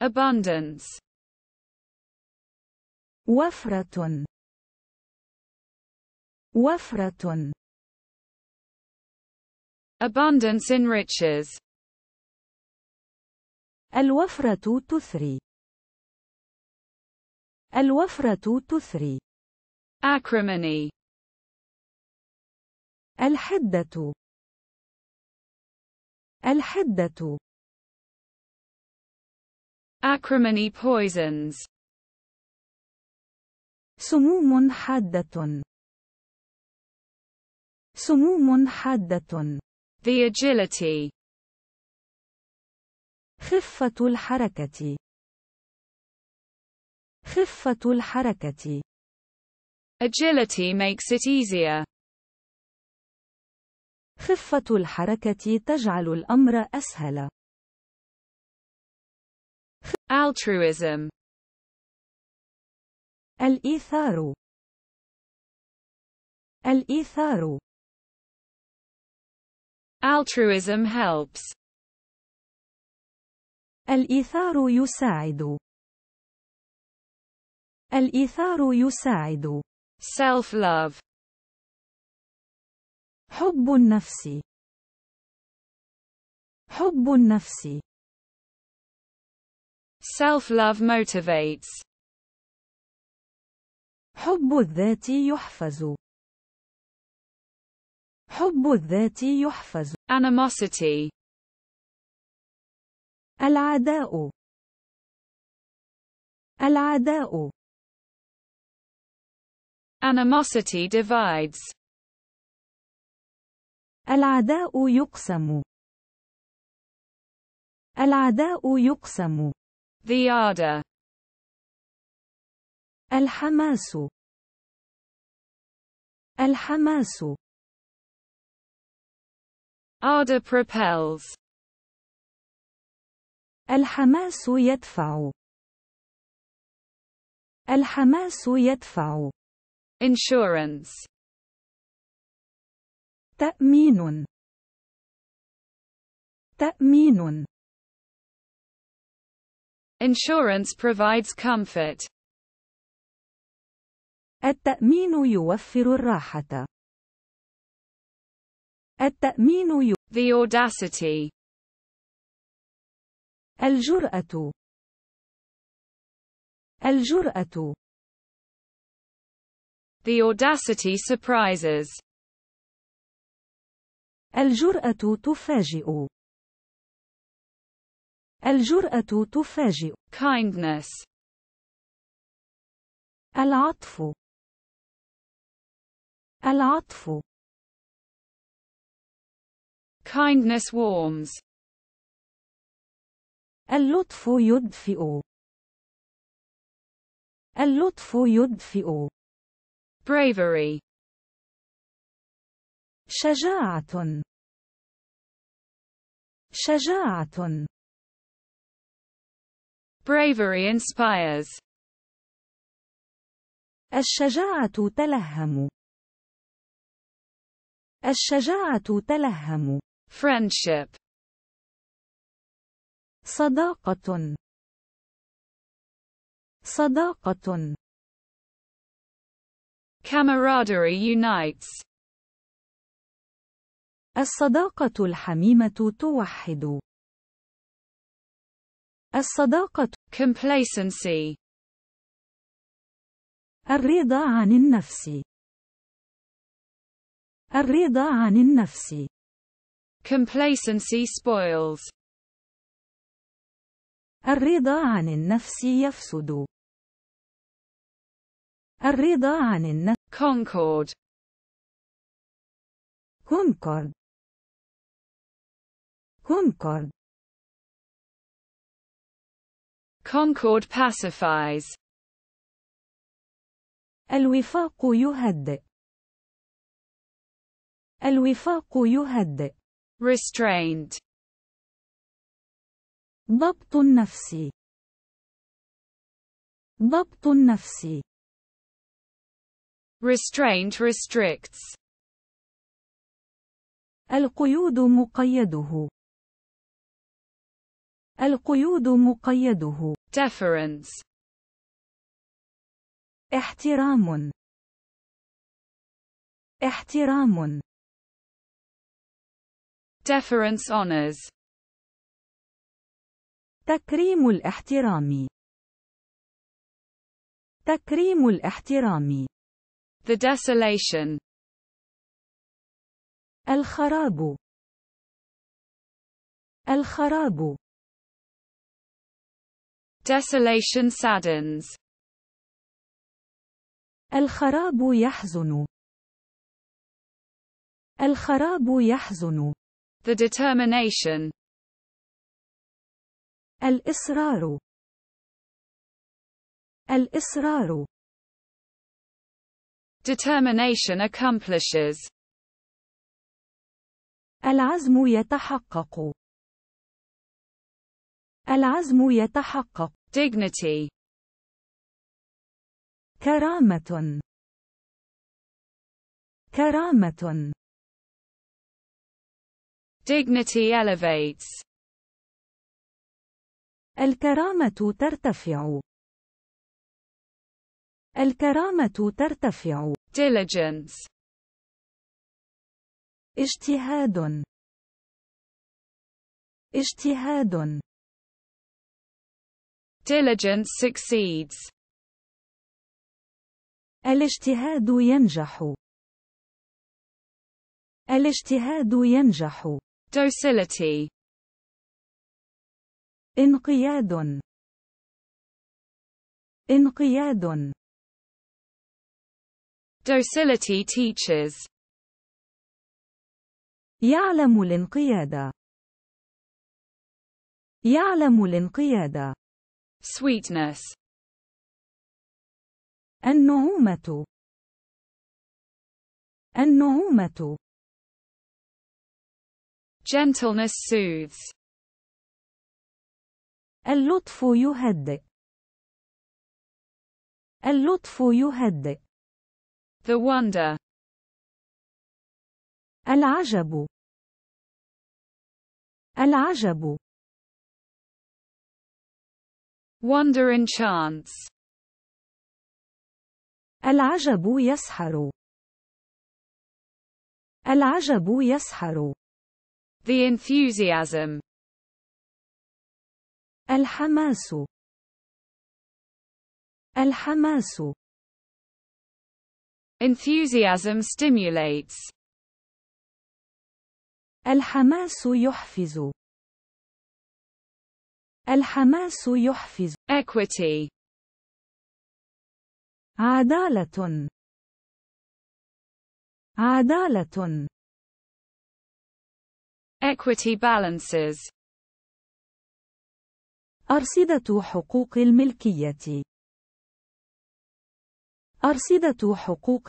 abundance وفرة وفرة abundance in riches, الوفرة تثري الوفرة تثري acrimony الحدة الحدة Acrimony poisons. سموم حادة. سموم حادة. The agility. خفة الحركة. خفة الحركة. Agility makes it easier. خفة الحركة تجعل الأمر أسهل. altruism الإيثار الإيثار altruism helps الإيثار يساعد الإيثار يساعد self-love حب النفس حب النفس Self-love motivates. حب الذات يحفز. حب الذات يحفز. Animosity. العداء. العداء. Animosity divides. العداء يقسم. العداء يقسم. The ardor. الحماس. الحماس. Ardor propels. الحماس يدفع. الحماس يدفع. Insurance. تأمين. تأمين. Insurance provides comfort. التأمين يوفر الراحة. التأمين The audacity. الجرأة. الجرأة. The audacity surprises. الجرأة تفاجئ. الجرأة تفاجئ. Kindness. العطف. العطف. Kindness warms. اللطف يدفئ. اللطف يدفئ. Bravery. شجاعة. شجاعة. Bravery inspires. الشجاعة تلهم. الشجاعة تلهم. Friendship. صداقة. صداقة. Camaraderie unites. الصداقة الحميمة توحد. الصداقة complacency الرضا عن النفس الرضا عن النفس complacency spoils الرضا عن النفس يفسد الرضا عن النفس concord concord concord Concord pacifies. الوفاق يهدئ. الوفاق يهدئ. Restraint. ضبط نفسي. ضبط نفسي. Restraint restricts. القيود مقيده. القيود مقيده. deference احترام احترام deference honors تكريم الاحترام تكريم الاحترام the desolation الخراب الخراب Desolation saddens. الخراب يحزن. الخراب يحزن. The determination. الإصرار. الإصرار. Determination accomplishes. العزم يتحقق. العزم يتحقق. dignity كرامة كرامة dignity elevates الكرامة ترتفع الكرامة ترتفع diligence اجتهاد اجتهاد Diligence succeeds. الاجتهاد ينجح. الاجتهاد ينجح. Docility. انقياد. انقياد. Docility teaches. يعلم الانقياد. يعلم الانقياد. sweetness النعومة النعومة gentleness soothes اللطف يهدئ اللطف يهدئ the wonder العجب العجب wonder and chance العجب يسحر العجب يسحر the enthusiasm الحماس الحماس enthusiasm stimulates الحماس يحفز الحماس يحفز. Equity. عدالة. عدالة. Equity balances. أرصدة حقوق الملكية. أرصدة حقوق